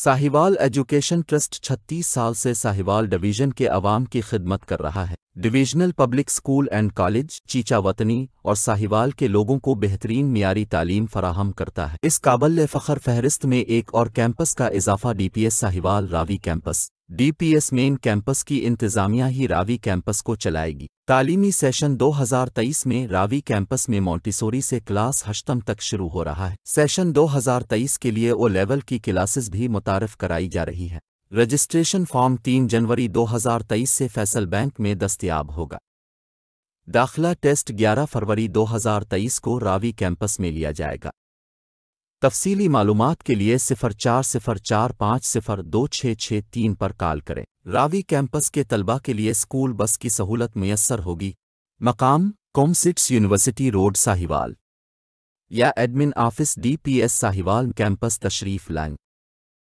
Sahiwal education trust 36 साल से Sahiwal division के आवाम की खिदमत कर रहा है divisional public school and college Chichawatni और साहिवाल के लोगों को बेहतरीन मीरी तालीम फराहम करता है इस काबल फ़खर फहरिस्त में एक और कैंपस का इजाफा DPS Sahiwal Ravi campus DPS main campus की इंतजामिया ही रावी कैंपस को चलाएगी तालीमी सेशन 2023 में रावी कैंपस में मोंटिसोरी से क्लास हष्टम तक शुरू हो रहा है सेशन 2023 के लिए ओ लेवल की क्लासेस भी मुतारफ कराई जा रही है रजिस्ट्रेशन फॉर्म 3 जनवरी 2023 से फैसल बैंक में दस्तियाब होगा दाखिला टेस्ट 11 फरवरी 2023 को रावी कैंपस में लिया जाएगा तफसीली मालूम के लिए सिफर चार सिफर चार पाँच सिफर दो छः छः तीन पर कॉल करें रावी कैंपस के तलबा के लिए स्कूल बस की सहूलत मैसर होगी मकाम कॉमसिट्स यूनिवर्सिटी रोड साहिवाल या admin office D P S Sahiwal campus तशरीफ़ लाएं